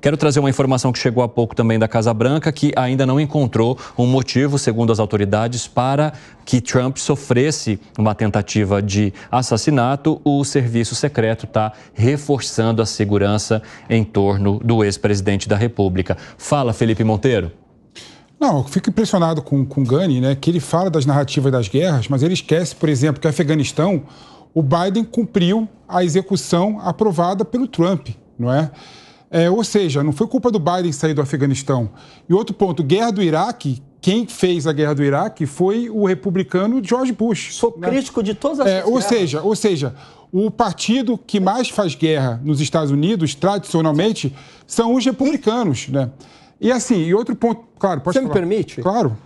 Quero trazer uma informação que chegou há pouco também da Casa Branca, que ainda não encontrou um motivo, segundo as autoridades, para que Trump sofresse uma tentativa de assassinato. O serviço secreto está reforçando a segurança em torno do ex-presidente da República. Fala, Felipe Monteiro. Não, eu fico impressionado com, com Gani, né, que ele fala das narrativas das guerras, mas ele esquece, por exemplo, que o Afeganistão, o Biden cumpriu a execução aprovada pelo Trump, não é? É, ou seja, não foi culpa do Biden sair do Afeganistão. E outro ponto, guerra do Iraque, quem fez a guerra do Iraque foi o republicano George Bush. Sou né? crítico de todas as é, Ou seja, ou seja, o partido que mais faz guerra nos Estados Unidos, tradicionalmente, são os republicanos, né? E assim, e outro ponto, claro, pode Você falar. me permite? Claro.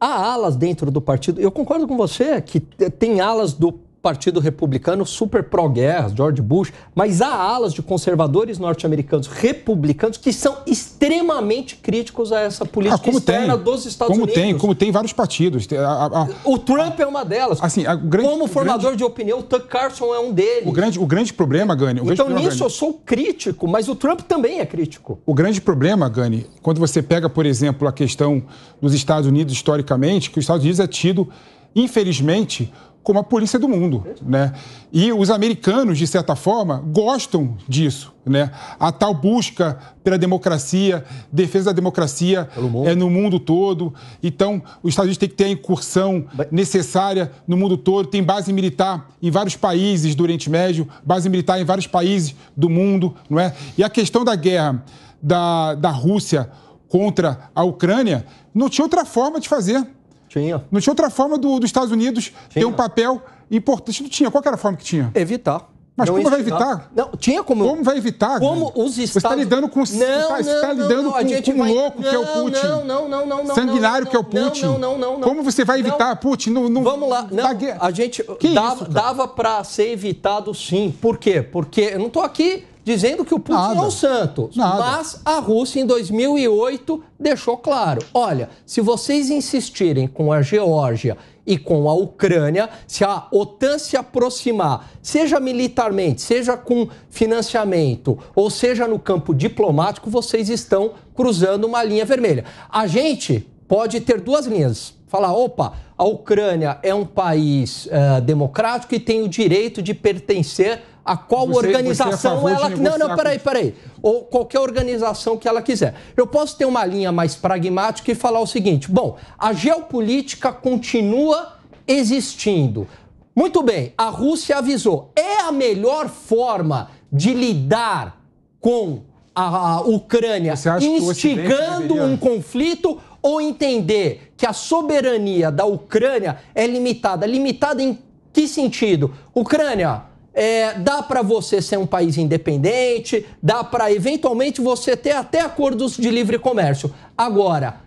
Há alas dentro do partido. Eu concordo com você que tem alas do Partido Republicano super pró-guerra, George Bush, mas há alas de conservadores norte-americanos republicanos que são extremamente críticos a essa política ah, como externa tem, dos Estados como Unidos. Tem, como tem vários partidos. A, a, o Trump é uma delas. Assim, grande, como formador grande, de opinião, o Tuck Carlson é um deles. O grande, o grande problema, Gani... então problema, nisso Gani, eu sou crítico, mas o Trump também é crítico. O grande problema, Gani, quando você pega, por exemplo, a questão dos Estados Unidos historicamente, que os Estados Unidos é tido, infelizmente como a polícia do mundo, né? E os americanos, de certa forma, gostam disso, né? A tal busca pela democracia, defesa da democracia é no mundo todo. Então, os Estados Unidos têm que ter a incursão necessária no mundo todo. Tem base militar em vários países do Oriente Médio, base militar em vários países do mundo, não é? E a questão da guerra da, da Rússia contra a Ucrânia não tinha outra forma de fazer tinha. Não tinha outra forma do, dos Estados Unidos tinha. ter um papel importante? Não tinha. Qual era a forma que tinha? Evitar. Mas não como vai evitar? Não, tinha como. Como vai evitar? Como os tá Estados Você está lidando com. Não, está, tá não, lidando não, com, um louco não, que é o Putin. Não, não, não, não. não Sanguinário que é o Putin. Não, não, não. Como você vai evitar Putin? Não, não, Vamos lá. Não, a gente. Que dava, dava para ser evitado sim. Por quê? Porque eu não estou aqui dizendo que o Putin é Nada. é um santo. Nada. Mas a Rússia, em 2008, deixou claro: olha, se vocês insistirem com a Geórgia e com a Ucrânia, se a OTAN se aproximar, seja militarmente, seja com financiamento, ou seja no campo diplomático, vocês estão cruzando uma linha vermelha. A gente pode ter duas linhas. Falar, opa, a Ucrânia é um país uh, democrático e tem o direito de pertencer a qual você, organização você é ela. Não, não, peraí, peraí. Ou qualquer organização que ela quiser. Eu posso ter uma linha mais pragmática e falar o seguinte: bom, a geopolítica continua existindo. Muito bem, a Rússia avisou. É a melhor forma de lidar com a Ucrânia instigando um conflito ou entender que a soberania da Ucrânia é limitada? Limitada em que sentido? Ucrânia, é, dá para você ser um país independente, dá para eventualmente você ter até acordos de livre comércio. Agora,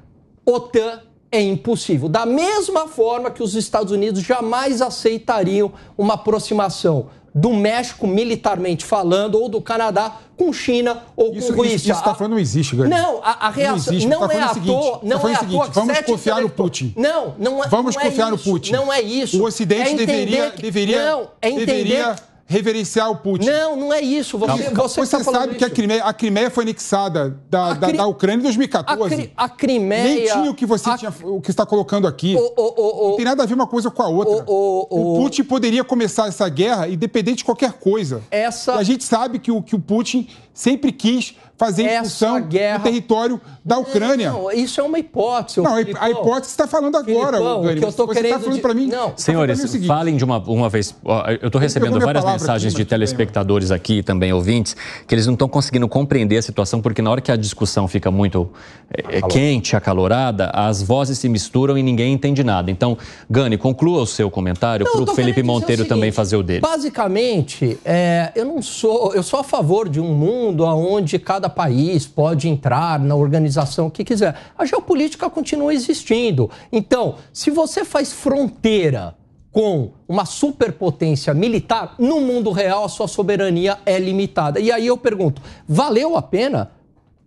OTAN é impossível. Da mesma forma que os Estados Unidos jamais aceitariam uma aproximação do México militarmente falando ou do Canadá com China ou isso, com Rússia. Isso que está falando não existe, Gandhi. Não, a, a reação não, existe, não tá é à toa. Tá não tá é à toa. Vamos confiar no Putin. Não, não é. Vamos não é confiar é no Putin. Não é isso. O Ocidente é deveria, que, deveria, não, é entender, deveria reverenciar o Putin. Não, não é isso. Você, não. você, você tá sabe que a Crimeia, a Crimeia, foi anexada da, a da, Cri... da Ucrânia em 2014. A, Cri... a Crimeia. Nem tinha o que você a... tinha, o que está colocando aqui. O, o, o, não tem nada a ver uma coisa com a outra. O, Putin poderia começar essa guerra independente de qualquer coisa. Essa... E a gente sabe que o, que o Putin sempre quis fazer é a expulsão guerra... do território da Ucrânia. Não, não, isso é uma hipótese. Não, Filipão, a hipótese está falando agora, Filipão, Gani, que eu tô Você está falando de... para mim. Não. Tá Senhores, tá mim falem de uma, uma vez. Eu estou recebendo várias mensagens aqui, de telespectadores bem, aqui também, ouvintes, que eles não estão conseguindo compreender a situação, porque na hora que a discussão fica muito é, é quente, acalorada, as vozes se misturam e ninguém entende nada. Então, Gani, conclua o seu comentário para o Felipe Monteiro também fazer o dele. Basicamente, é, eu não sou. Eu sou a favor de um mundo onde cada cada país pode entrar na organização que quiser. A geopolítica continua existindo. Então, se você faz fronteira com uma superpotência militar, no mundo real a sua soberania é limitada. E aí eu pergunto: valeu a pena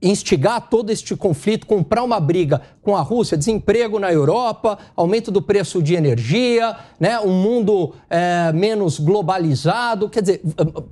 instigar todo este conflito, comprar uma briga com a Rússia, desemprego na Europa, aumento do preço de energia, né, um mundo é, menos globalizado, quer dizer,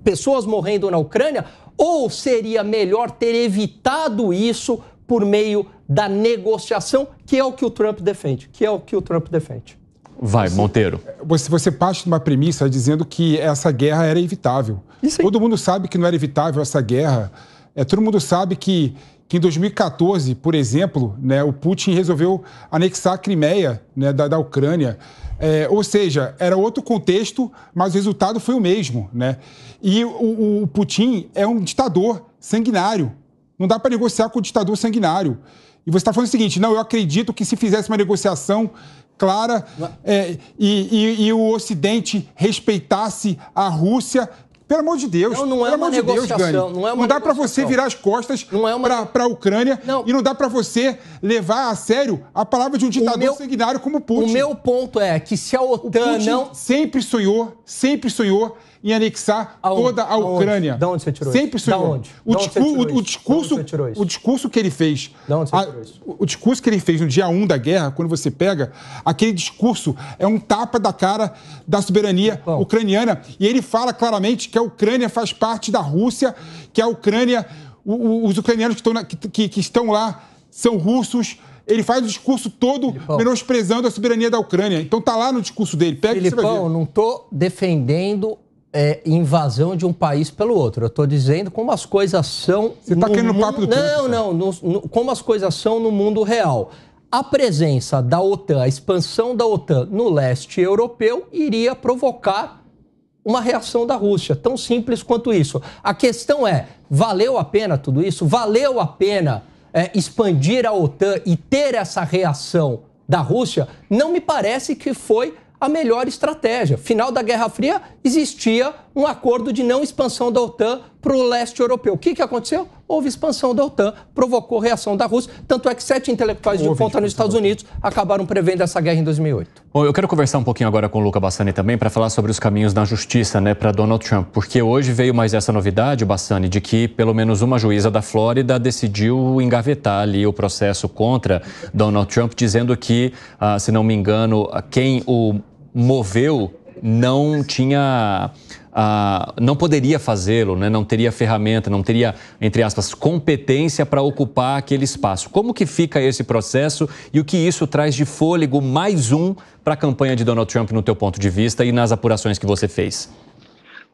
pessoas morrendo na Ucrânia, ou seria melhor ter evitado isso por meio da negociação, que é o que o Trump defende, que é o que o Trump defende. Vai, Monteiro. Você, você parte de uma premissa dizendo que essa guerra era evitável. Todo mundo sabe que não era evitável essa guerra. É, todo mundo sabe que, que em 2014, por exemplo, né, o Putin resolveu anexar a Crimeia né, da, da Ucrânia. É, ou seja, era outro contexto, mas o resultado foi o mesmo. Né? E o, o Putin é um ditador sanguinário. Não dá para negociar com o ditador sanguinário. E você está falando o seguinte: não, eu acredito que se fizesse uma negociação clara é, e, e, e, o Ocidente respeitasse a Rússia, pelo amor de Deus. Não, não é uma negociação. Deus, não, é uma não dá para você virar as costas não é uma... para a Ucrânia não. e não dá para você levar a sério a palavra de um ditador meu... sanguinário como Putin. O meu ponto é que se a OTAN não... sempre sonhou, sempre sonhou em anexar toda a Ucrânia. De onde você tirou Sempre isso? Sempre onde? O, onde discu o, o discurso, onde o discurso que ele fez. De onde você a, tirou isso? O discurso que ele fez no dia 1 da guerra, quando você pega, aquele discurso é um tapa da cara da soberania Bom. ucraniana. E ele fala claramente que a Ucrânia faz parte da Rússia, que a Ucrânia, o, os ucranianos que estão, na, que, que estão lá são russos. Ele faz o discurso todo Filipão. menosprezando a soberania da Ucrânia. Então tá lá no discurso dele. Pega Filipão, não estou defendendo é, invasão de um país pelo outro. Eu estou dizendo como as coisas são. Você está querendo mundo... papo do Não, não. No, no, como as coisas são no mundo real. A presença da OTAN, a expansão da OTAN no leste europeu iria provocar uma reação da Rússia. Tão simples quanto isso. A questão é: valeu a pena tudo isso? Valeu a pena é, expandir a OTAN e ter essa reação da Rússia? Não me parece que foi a melhor estratégia. Final da Guerra Fria, existia um acordo de não expansão da OTAN para o leste europeu. O que, que aconteceu? Houve expansão da OTAN, provocou reação da Rússia, tanto é que sete intelectuais Houve de ponta nos Estados Unidos acabaram prevendo essa guerra em 2008. Bom, eu quero conversar um pouquinho agora com o Luca Bassani também para falar sobre os caminhos na justiça né, para Donald Trump, porque hoje veio mais essa novidade, Bassani, de que pelo menos uma juíza da Flórida decidiu engavetar ali o processo contra Donald Trump, dizendo que, ah, se não me engano, quem o moveu não tinha. Ah, não poderia fazê-lo, né? não teria ferramenta, não teria, entre aspas, competência para ocupar aquele espaço. Como que fica esse processo e o que isso traz de fôlego mais um para a campanha de Donald Trump, no teu ponto de vista e nas apurações que você fez?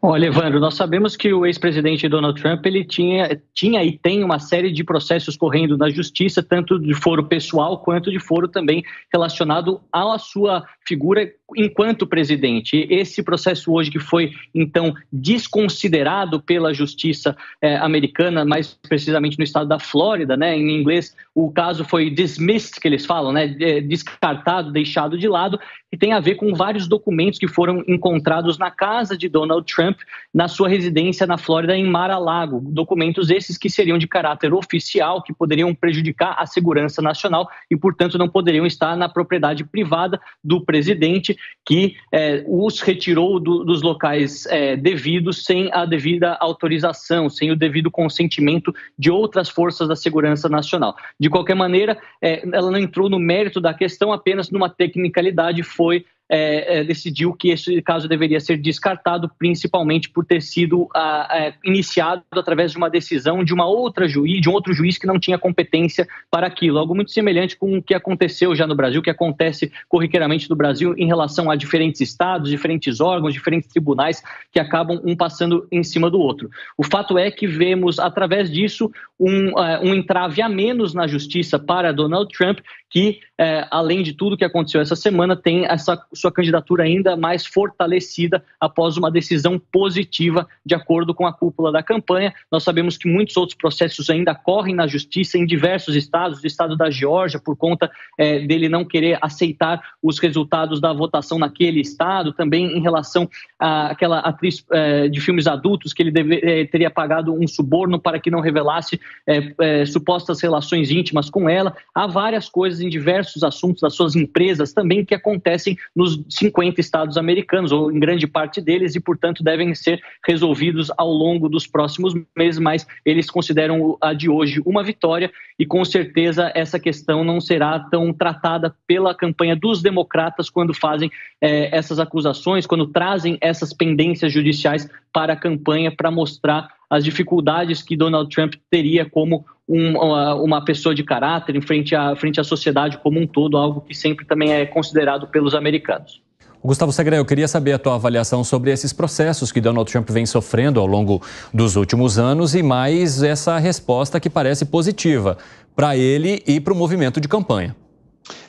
Olha, Evandro, nós sabemos que o ex-presidente Donald Trump ele tinha, tinha e tem uma série de processos correndo na justiça, tanto de foro pessoal quanto de foro também relacionado à sua figura enquanto presidente. Esse processo hoje que foi então desconsiderado pela justiça eh, americana, mais precisamente no estado da Flórida, né, em inglês o caso foi dismissed, que eles falam, né? descartado, deixado de lado, e tem a ver com vários documentos que foram encontrados na casa de Donald Trump, na sua residência na Flórida, em Mar-a-Lago. Documentos esses que seriam de caráter oficial, que poderiam prejudicar a segurança nacional e, portanto, não poderiam estar na propriedade privada do presidente, que é, os retirou do, dos locais é, devidos sem a devida autorização, sem o devido consentimento de outras forças da segurança nacional. De de qualquer maneira, é, ela não entrou no mérito da questão, apenas numa tecnicalidade foi é, é, decidiu que esse caso deveria ser descartado, principalmente por ter sido a, ah, é, iniciado através de uma decisão de uma outra juiz, de um outro juiz que não tinha competência para aquilo. Algo muito semelhante com o que aconteceu já no Brasil, que acontece corriqueiramente no Brasil em relação a diferentes estados, diferentes órgãos, diferentes tribunais que acabam um passando em cima do outro. O fato é que vemos, através disso, um, uh, um entrave a menos na justiça para Donald Trump, que, uh, além de tudo que aconteceu essa semana, tem essa sua candidatura ainda mais fortalecida após uma decisão positiva, de acordo com a cúpula da campanha. Nós sabemos que muitos outros processos ainda correm na justiça em diversos estados, o estado da Geórgia, por conta é, dele não querer aceitar os resultados da votação naquele estado, também em relação àquela atriz é, de filmes adultos que ele deve, é, teria pagado um suborno para que não revelasse é, é, supostas relações íntimas com ela. Há várias coisas em diversos assuntos das suas empresas também que acontecem nos dos 50 estados americanos, ou em grande parte deles, e, portanto, devem ser resolvidos ao longo dos próximos meses, mas eles consideram a de hoje uma vitória, e com certeza essa questão não será tão tratada pela campanha dos democratas quando fazem eh, essas acusações, quando trazem essas pendências judiciais para a campanha para mostrar as dificuldades que Donald Trump teria como um, uma pessoa de caráter em frente à, frente à sociedade como um todo, algo que sempre também é considerado pelos americanos. Gustavo Segre, eu queria saber a tua avaliação sobre esses processos que Donald Trump vem sofrendo ao longo dos últimos anos e mais essa resposta que parece positiva para ele e para o movimento de campanha.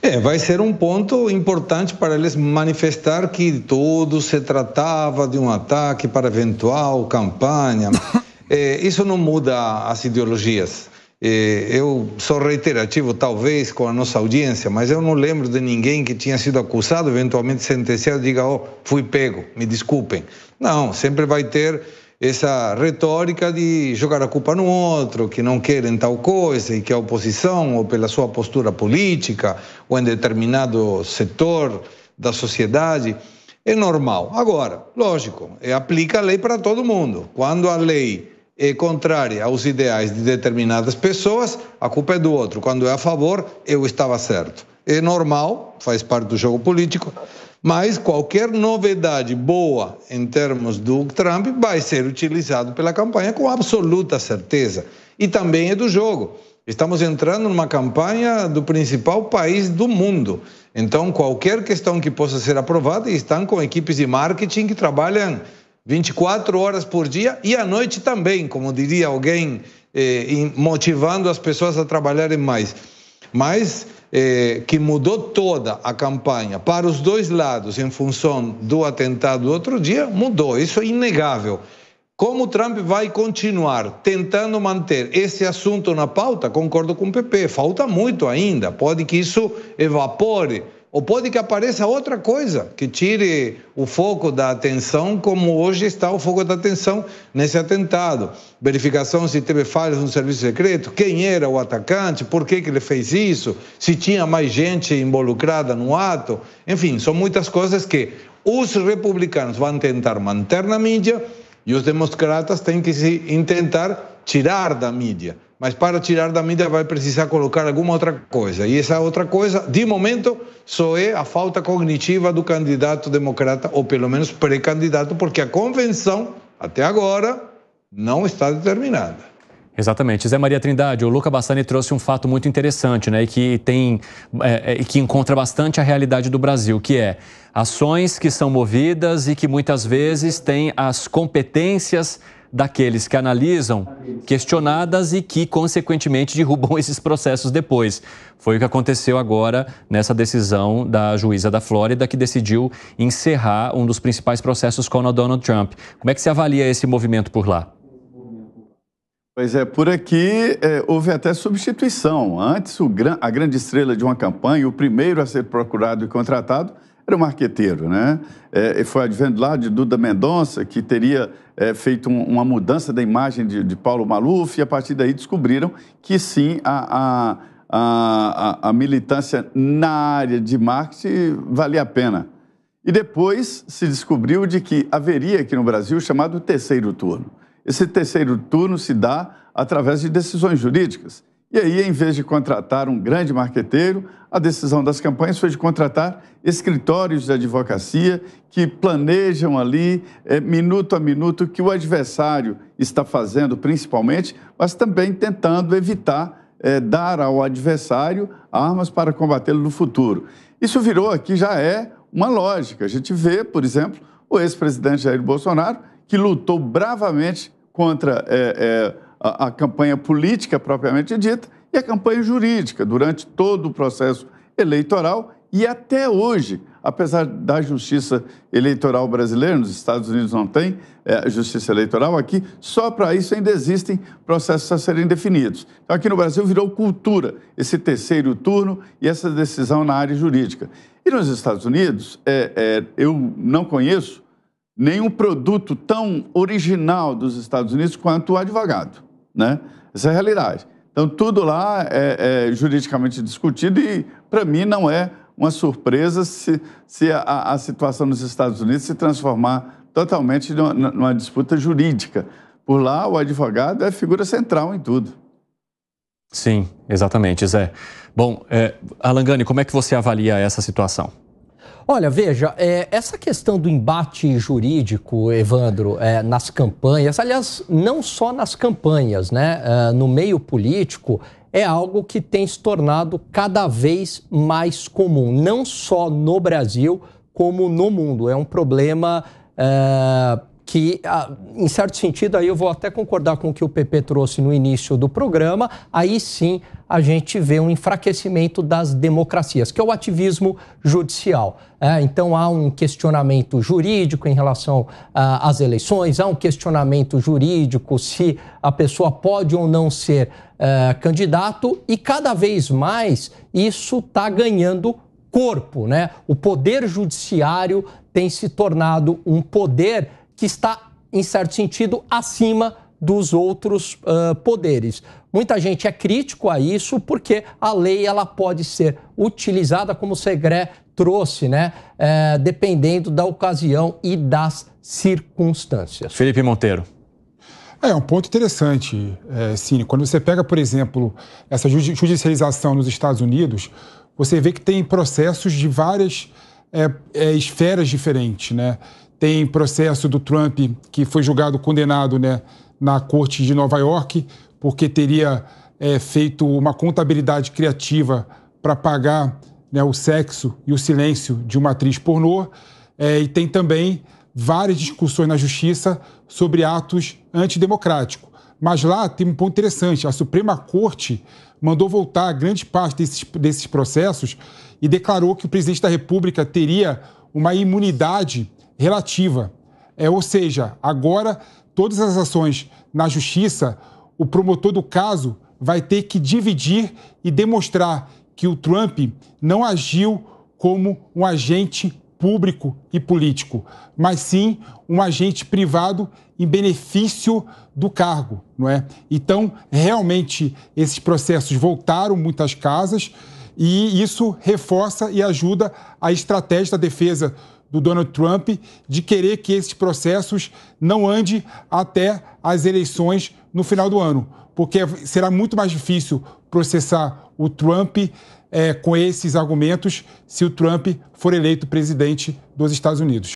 É, vai ser um ponto importante para eles manifestar que tudo se tratava de um ataque para eventual campanha. Eh, isso não muda as ideologias. Eh, eu sou reiterativo, talvez, com a nossa audiência, mas eu não lembro de ninguém que tinha sido acusado, eventualmente sentenciado, diga: Ó, oh, fui pego, me desculpem. Não, sempre vai ter essa retórica de jogar a culpa no outro, que não querem tal coisa e que a oposição, ou pela sua postura política, ou em determinado setor da sociedade, é normal. Agora, lógico, é, aplica a lei para todo mundo. Quando a lei é contrária aos ideais de determinadas pessoas, a culpa é do outro. Quando é a favor, eu estava certo. É normal, faz parte do jogo político, mas qualquer novidade boa em termos do Trump vai ser utilizado pela campanha com absoluta certeza. E também é do jogo. Estamos entrando numa campanha do principal país do mundo. Então, qualquer questão que possa ser aprovada, estão com equipes de marketing que trabalham 24 horas por dia e à noite também, como diria alguém, eh, motivando as pessoas a trabalharem mais. Mas eh, que mudou toda a campanha para os dois lados em função do atentado do outro dia, mudou. Isso é inegável. Como o Trump vai continuar tentando manter esse assunto na pauta, concordo com o PP, falta muito ainda. Pode que isso evapore ou pode que apareça outra coisa que tire o foco da atenção, como hoje está o foco da atenção nesse atentado. Verificação se teve falhas no serviço secreto, quem era o atacante, por que, que ele fez isso, se tinha mais gente involucrada no ato. Enfim, são muitas coisas que os republicanos vão tentar manter na mídia e os democratas têm que se tentar tirar da mídia mas para tirar da mídia vai precisar colocar alguma outra coisa. E essa outra coisa, de momento, só é a falta cognitiva do candidato democrata, ou pelo menos pré-candidato, porque a convenção, até agora, não está determinada. Exatamente. Zé Maria Trindade, o Luca Bassani trouxe um fato muito interessante, né? E que tem é, é que encontra bastante a realidade do Brasil, que é ações que são movidas e que muitas vezes têm as competências daqueles que analisam questionadas e que, consequentemente, derrubam esses processos depois. Foi o que aconteceu agora nessa decisão da juíza da Flórida, que decidiu encerrar um dos principais processos contra Donald Trump. Como é que você avalia esse movimento por lá? Pois é, por aqui é, houve até substituição. Antes, gran, a grande estrela de uma campanha, o primeiro a ser procurado e contratado, era um marqueteiro, né? É, foi advento lá de Duda Mendonça que teria é, feito um, uma mudança da imagem de, de, Paulo Maluf e a partir daí descobriram que sim, a, a, a, a militância na área de marketing valia a pena. E depois se descobriu de que haveria aqui no Brasil chamado terceiro turno. Esse terceiro turno se dá através de decisões jurídicas. E aí, em vez de contratar um grande marqueteiro, a decisão das campanhas foi de contratar escritórios de advocacia que planejam ali, é, minuto a minuto, o que o adversário está fazendo, principalmente, mas também tentando evitar é, dar ao adversário armas para combatê-lo no futuro. Isso virou aqui já é uma lógica. A gente vê, por exemplo, o ex-presidente Jair Bolsonaro, que lutou bravamente contra. É, é a, a campanha política propriamente dita e a campanha jurídica durante todo o processo eleitoral e até hoje, apesar da justiça eleitoral brasileira, nos Estados Unidos não tem é, justiça eleitoral, aqui só para isso ainda existem processos a serem definidos. Então, aqui no Brasil virou cultura esse terceiro turno e essa decisão na área jurídica. E nos Estados Unidos, é, é, eu não conheço nenhum produto tão original dos Estados Unidos quanto o advogado. Né? Essa é a realidade. Então, tudo lá é, é juridicamente discutido e, para mim, não é uma surpresa se, se a, a, situação nos Estados Unidos se transformar totalmente numa, numa disputa jurídica. Por lá, o advogado é figura central em tudo. Sim, exatamente, Zé. Bom, é, Alangani, como é que você avalia essa situação? Olha, veja, é, essa questão do embate jurídico, Evandro, é, nas campanhas, aliás, não só nas campanhas, né? É, no meio político, é algo que tem se tornado cada vez mais comum, não só no Brasil, como no mundo. É um problema é, que, ah, em certo sentido, aí eu vou até concordar com o que o PP trouxe no início do programa, aí sim a gente vê um enfraquecimento das democracias, que é o ativismo judicial. É, então há um questionamento jurídico em relação ah, às eleições, há um questionamento jurídico se a pessoa pode ou não ser eh, candidato, e cada vez mais isso está ganhando corpo. Né? O poder judiciário tem se tornado um poder que está, em certo sentido, acima dos outros uh, poderes. Muita gente é crítico a isso porque a lei ela pode ser utilizada como o Segré trouxe, né? É, dependendo da ocasião e das circunstâncias. Felipe Monteiro. É um ponto interessante, é, Cine. Quando você pega, por exemplo, essa judicialização nos Estados Unidos, você vê que tem processos de várias é, é, esferas diferentes, né? tem processo do Trump que foi julgado condenado né, na corte de Nova York porque teria é, feito uma contabilidade criativa para pagar né, o sexo e o silêncio de uma atriz pornô é, e tem também várias discussões na justiça sobre atos antidemocráticos. Mas lá tem um ponto interessante: a Suprema Corte mandou voltar grande parte desses, desses processos e declarou que o presidente da República teria uma imunidade relativa. É, ou seja, agora todas as ações na justiça, o promotor do caso vai ter que dividir e demonstrar que o Trump não agiu como um agente público e político, mas sim um agente privado em benefício do cargo, não é? Então, realmente esses processos voltaram muitas casas e isso reforça e ajuda a estratégia da defesa do Donald Trump de querer que esses processos não ande até as eleições no final do ano, porque será muito mais difícil processar o Trump é, com esses argumentos se o Trump for eleito presidente dos Estados Unidos.